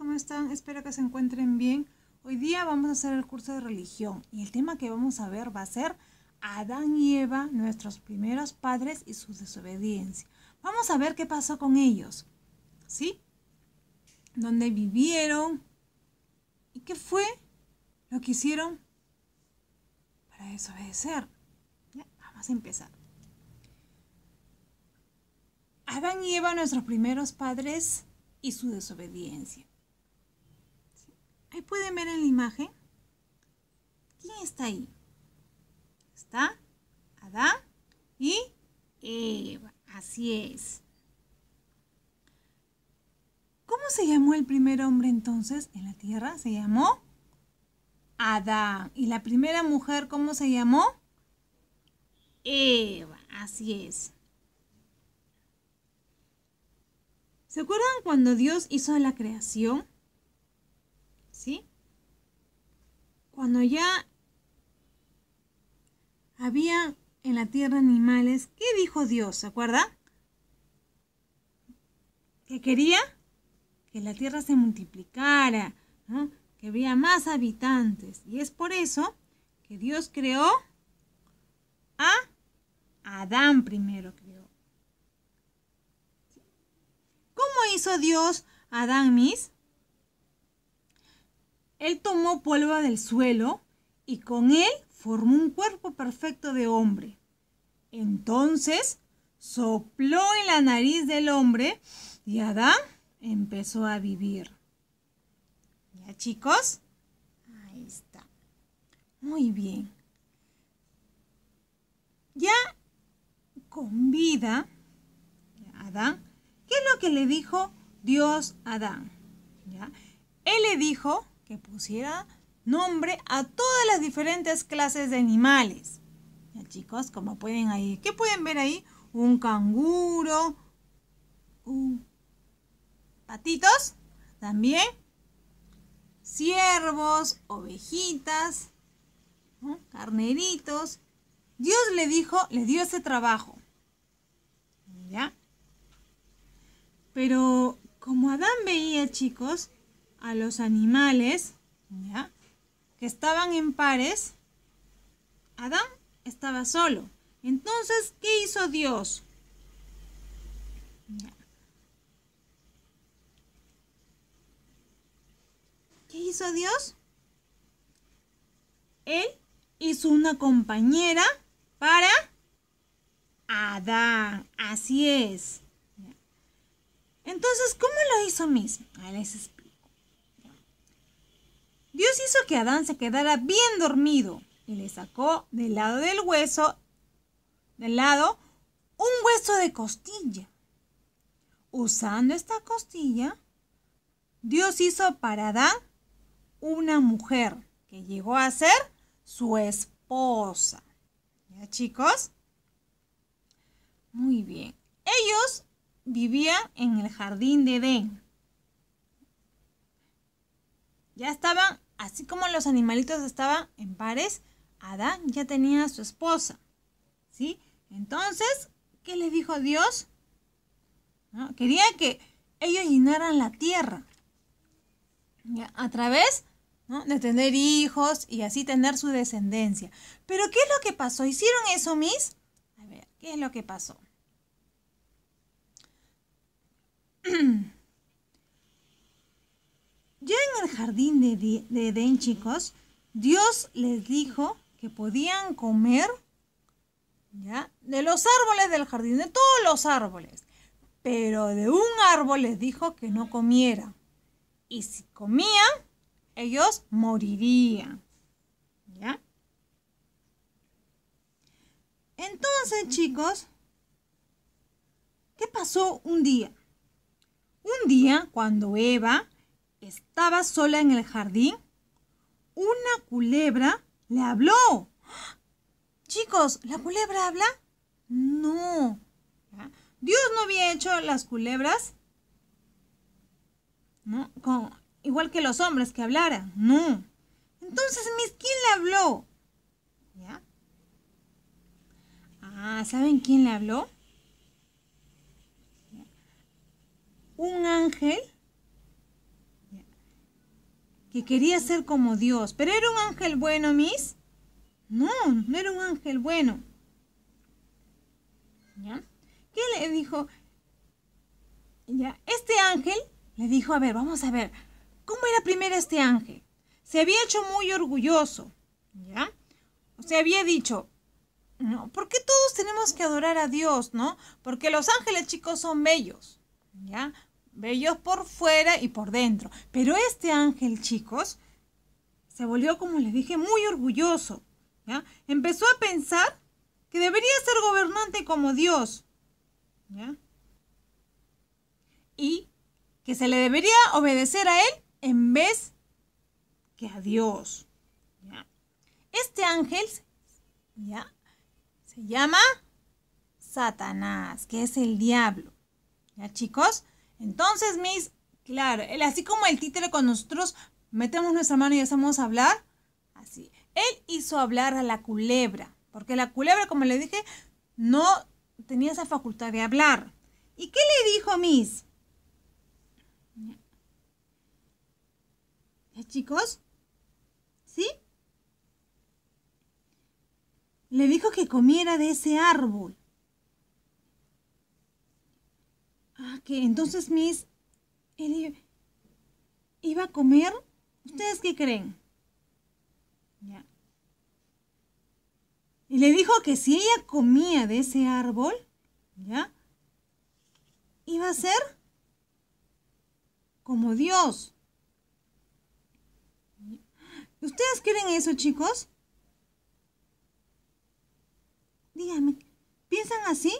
¿cómo están? Espero que se encuentren bien. Hoy día vamos a hacer el curso de religión y el tema que vamos a ver va a ser Adán y Eva, nuestros primeros padres y su desobediencia. Vamos a ver qué pasó con ellos, ¿sí? ¿Dónde vivieron? ¿Y qué fue lo que hicieron para desobedecer? ¿Ya? Vamos a empezar. Adán y Eva, nuestros primeros padres, y su desobediencia. Ahí pueden ver en la imagen. ¿Quién está ahí? Está Adán y Eva. Así es. ¿Cómo se llamó el primer hombre entonces en la tierra? Se llamó Adán. ¿Y la primera mujer cómo se llamó? Eva. Así es. ¿Se acuerdan cuando Dios hizo la creación? ¿sí? Cuando ya había en la tierra animales, ¿qué dijo Dios? ¿Se acuerda? Que quería que la tierra se multiplicara, que había más habitantes. Y es por eso que Dios creó a Adán primero creó. ¿Cómo hizo Dios a Adán, mis? Él tomó polvo del suelo y con él formó un cuerpo perfecto de hombre. Entonces sopló en la nariz del hombre y Adán empezó a vivir. ¿Ya chicos? Ahí está. Muy bien. Ya con vida, Adán, ¿qué es lo que le dijo Dios a Adán? ¿Ya? Él le dijo que pusiera nombre a todas las diferentes clases de animales. Ya, chicos, como pueden ahí, ¿qué pueden ver ahí? Un canguro, un patitos, también ciervos, ovejitas, carneritos. Dios le dijo, le dio ese trabajo. ¿Ya? Pero como Adán veía, chicos, a los animales que estaban en pares, Adán estaba solo. Entonces, ¿qué hizo Dios? ¿Qué hizo Dios? Él hizo una compañera para Adán. Así es. Entonces, ¿cómo lo hizo mismo? Les Dios hizo que Adán se quedara bien dormido y le sacó del lado del hueso, del lado, un hueso de costilla. Usando esta costilla, Dios hizo para Adán una mujer que llegó a ser su esposa. ¿Ya chicos? Muy bien. Ellos vivían en el jardín de Edén. Ya estaban, así como los animalitos estaban en pares, Adán ya tenía a su esposa. ¿Sí? Entonces, ¿qué les dijo Dios? Quería que ellos llenaran la tierra. A través de tener hijos y así tener su descendencia. Pero ¿qué es lo que pasó? ¿Hicieron eso, mis? A ver, ¿qué es lo que pasó? jardín de, Edén, chicos, Dios les dijo que podían comer ¿ya? de los árboles del jardín, de todos los árboles. Pero de un árbol les dijo que no comiera Y si comían, ellos morirían. ¿Ya? Entonces, chicos, ¿qué pasó un día? Un día, cuando Eva estaba sola en el jardín, una culebra le habló. Chicos, ¿la culebra habla? No. Dios no había hecho las culebras. igual que los hombres que hablaran. No. Entonces, mis, ¿quién le habló? ¿Ya? Ah, ¿saben quién le habló? Un ángel quería ser como Dios. ¿Pero era un ángel bueno, Miss? No, no era un ángel bueno. ¿Ya? ¿Qué le dijo? ¿Ya? Este ángel le dijo, a ver, vamos a ver, ¿cómo era primero este ángel? Se había hecho muy orgulloso, ¿ya? O había dicho, no, ¿por qué todos tenemos que adorar a Dios, no? Porque los ángeles chicos son bellos, ¿ya? bellos por fuera y por dentro. Pero este ángel, chicos, se volvió, como les dije, muy orgulloso. ¿ya? Empezó a pensar que debería ser gobernante como Dios. ¿ya? Y que se le debería obedecer a él en vez que a Dios. Este ángel ¿ya? se llama Satanás, que es el diablo. ¿Ya chicos? Entonces, Miss, claro, él así como el títere con nosotros metemos nuestra mano y hacemos hablar, así. Él hizo hablar a la culebra, porque la culebra, como le dije, no tenía esa facultad de hablar. ¿Y qué le dijo, Miss? ¿Ya, ¿Eh, chicos? ¿Sí? Le dijo que comiera de ese árbol. Ah, que entonces, Miss, él iba a comer. ¿Ustedes qué creen? Ya. Y le dijo que si ella comía de ese árbol, ¿ya? Iba a ser como Dios. ¿Ustedes creen eso, chicos? Díganme, ¿piensan así?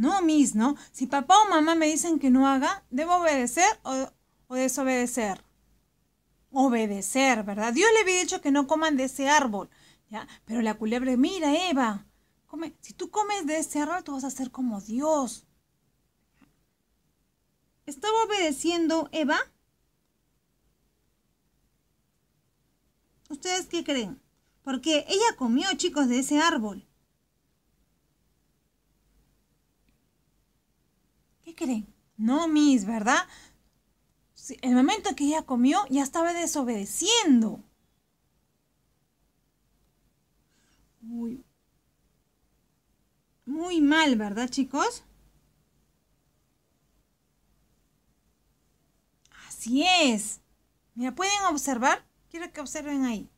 No, mis, ¿no? Si papá o mamá me dicen que no haga, ¿debo obedecer o, desobedecer? Obedecer, ¿verdad? Dios le había dicho que no coman de ese árbol, ¿ya? Pero la culebra, mira, Eva, come. si tú comes de ese árbol, tú vas a ser como Dios. ¿Estaba obedeciendo Eva? ¿Ustedes qué creen? Porque ella comió, chicos, de ese árbol. No, mis, ¿verdad? El momento que ella comió, ya estaba desobedeciendo. Muy, muy mal, ¿verdad, chicos? Así es. Mira, ¿pueden observar? Quiero que observen ahí.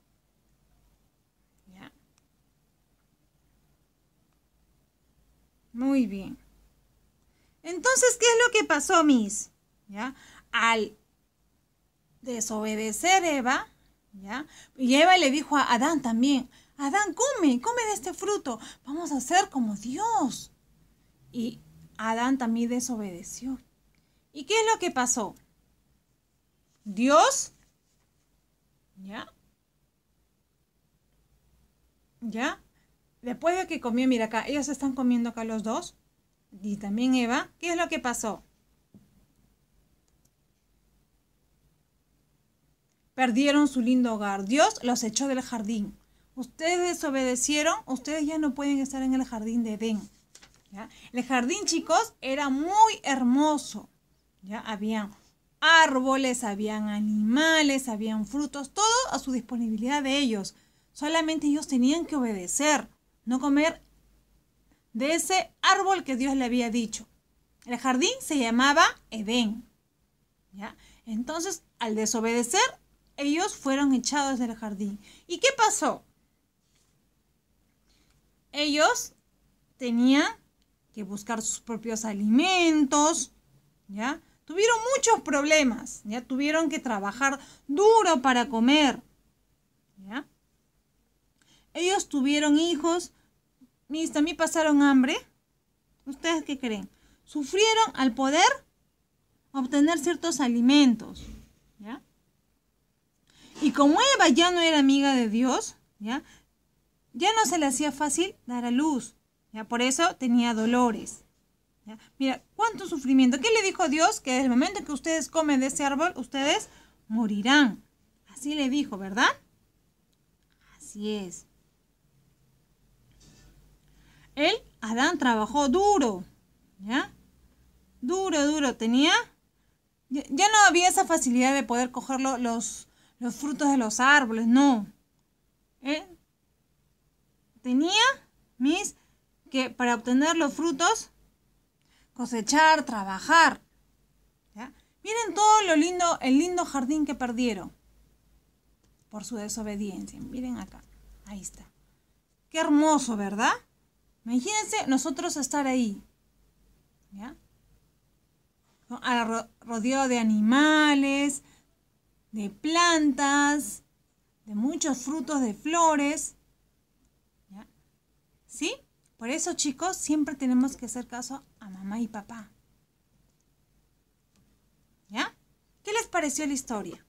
Muy bien. Entonces, ¿qué es lo que pasó, Miss? ¿Ya? Al desobedecer Eva, ¿ya? Y Eva le dijo a Adán también, Adán, come, come de este fruto, vamos a ser como Dios. Y Adán también desobedeció. ¿Y qué es lo que pasó? Dios, ¿ya? ¿Ya? Después de que comió, mira acá, ellos están comiendo acá los dos y también Eva, ¿qué es lo que pasó? Perdieron su lindo hogar. Dios los echó del jardín. Ustedes desobedecieron, ustedes ya no pueden estar en el jardín de Edén. El jardín, chicos, era muy hermoso. Ya habían árboles, habían animales, habían frutos, todo a su disponibilidad de ellos. Solamente ellos tenían que obedecer, no comer de ese árbol que Dios le había dicho. El jardín se llamaba Edén. ¿ya? Entonces, al desobedecer, ellos fueron echados del jardín. ¿Y qué pasó? Ellos tenían que buscar sus propios alimentos, ¿ya? Tuvieron muchos problemas, ¿ya? Tuvieron que trabajar duro para comer, ¿ya? Ellos tuvieron hijos, mis, también pasaron hambre. ¿Ustedes qué creen? Sufrieron al poder obtener ciertos alimentos. Y como Eva ya no era amiga de Dios, ¿ya? Ya no se le hacía fácil dar a luz. ¿Ya? Por eso tenía dolores. Mira, cuánto sufrimiento. ¿Qué le dijo Dios? Que desde el momento que ustedes comen de ese árbol, ustedes morirán. Así le dijo, ¿verdad? Así es. Adán trabajó duro, ¿ya? Duro, duro. Tenía... Ya, no había esa facilidad de poder coger los, los frutos de los árboles, no. ¿Eh? Tenía, mis, que para obtener los frutos, cosechar, trabajar. ¿ya? Miren todo lo lindo, el lindo jardín que perdieron por su desobediencia. Miren acá, ahí está. Qué hermoso, ¿verdad? Imagínense nosotros estar ahí, ¿ya? rodeado de animales, de plantas, de muchos frutos, de flores, ¿Sí? Por eso, chicos, siempre tenemos que hacer caso a mamá y papá. ¿Ya? ¿Qué les pareció la historia?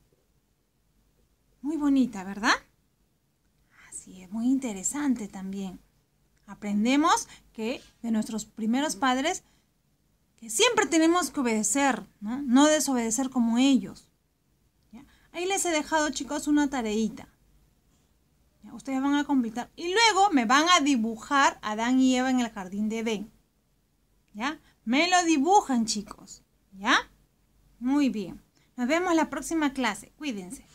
Muy bonita, ¿verdad? Así es, muy interesante también. Aprendemos que de nuestros primeros padres que siempre tenemos que obedecer, no, desobedecer como ellos. Ahí les he dejado, chicos, una tareita. Ustedes van a completar y luego me van a dibujar Adán y Eva en el jardín de Edén. ¿Ya? Me lo dibujan, chicos. ¿Ya? Muy bien. Nos vemos la próxima clase. Cuídense.